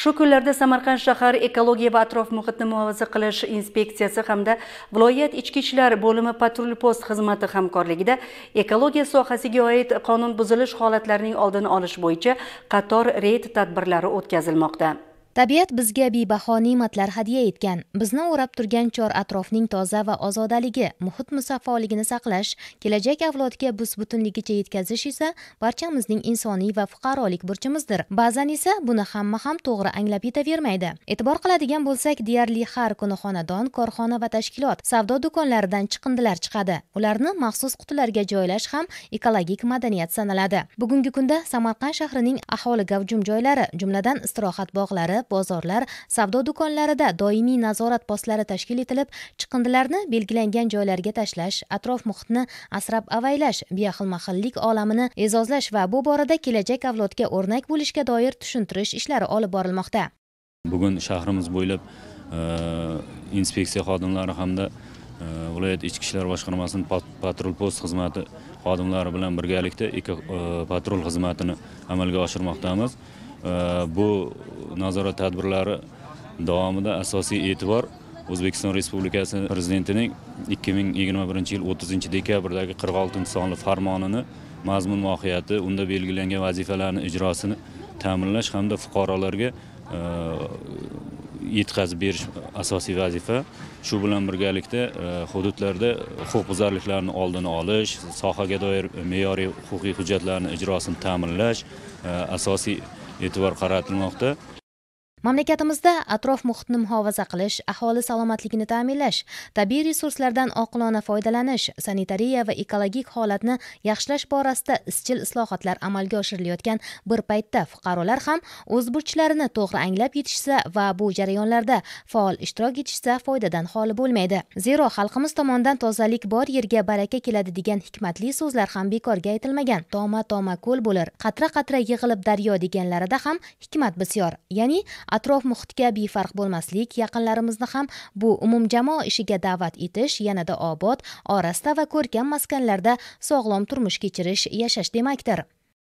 shu kunlarda samarqand shahar ekologiya va atrof muhitni muhofaza qilish inspeksiyasi hamda viloyat ichki ishlar bo'limi patrul post xizmati hamkorligida ekologiya sohasiga oid qonun buzilish holatlarining oldini olish bo'yicha qator reyd tadbirlari o'tkazilmoqda tabiat bizga bebaho ne'matlar hadya etgan bizni o'rab turgan chor atrofning toza va ozodaligi muhit musaffoligini saqlash kelajak avlodga butunligicha yetkazish esa barchamizning insoniy va fuqarolik burchimizdir ba'zan esa buni hamma ham to'g'ri anglab yetavermaydi e'tibor qiladigan bo'lsak deyarli har kuni xonadon korxona va tashkilot savdo do'konlaridan chiqindilar chiqadi ularni maxsus qutilarga joylash ham ekologik madaniyat sanaladi bugungi kunda samarqand shahrining aholi gavjum joylari jumladan istirohat bog'lari bozorlar savdo do'konlarida doimiy nazorat postlari tashkil etilib chiqindilarni belgilangan joylarga tashlash atrof muhitni asrab avaylash bioxilma xillik olamini e'zozlash va bu borada kelajak avlodga o'rnak bo'lishga doir tushuntirish ishlari olib borilmoqda bugun shahrimiz bo'ylab e, inspeksiya xodimlari hamda e, viloyat ichki ishlar boshqarmasini patrul post xizmati xodimlari bilan birgalikda ikki e, patrul xizmatini amalga oshirmoqdamiz bu nazorat tadbirlari davomida asosiy e'tibor O'zbekiston Respublikasi Prezidentining 2021-yil 30-dekabrdagi 46-sonli farmonini mazmun mohiyati, unda belgilangan vazifalarni ijrosini ta'minlash hamda fuqarolarga yetkazib berish asosiy vazifa. Shu bilan birgalikda hududlarda huquqbuzarliklarni oldini olish, sohaga doir me'yoriy huquqiy hujjatlarni ijrosini ta'minlash asosiy e'tibor qaratilmoqda mamlakatimizda atrof muhitni muhofaza qilish aholi salomatligini ta'minlash tabiiy resurslardan oqilona foydalanish sanitariya va ekologik holatni yaxshilash borasida izchil islohotlar amalga oshirilayotgan bir paytda fuqarolar ham o'z burchlarini to'g'ri anglab yetishsa va bu jarayonlarda faol ishtirok etishsa foydadan xoli bo'lmaydi zero xalqimiz tomonidan tozalik bor yerga baraka keladi degan hikmatli so'zlar ham bekorga aytilmagan toma toma ko'l bo'lar qatra qatra yig'ilib daryo deganlarida ham hikmat bisyor ya'ni atrof muhitga befarq bo'lmaslik yaqinlarimizni ham bu umumjamoa ishiga da'vat etish yanada obod orasta va ko'rkam maskanlarda sog'lom turmush kechirish yashash demakdir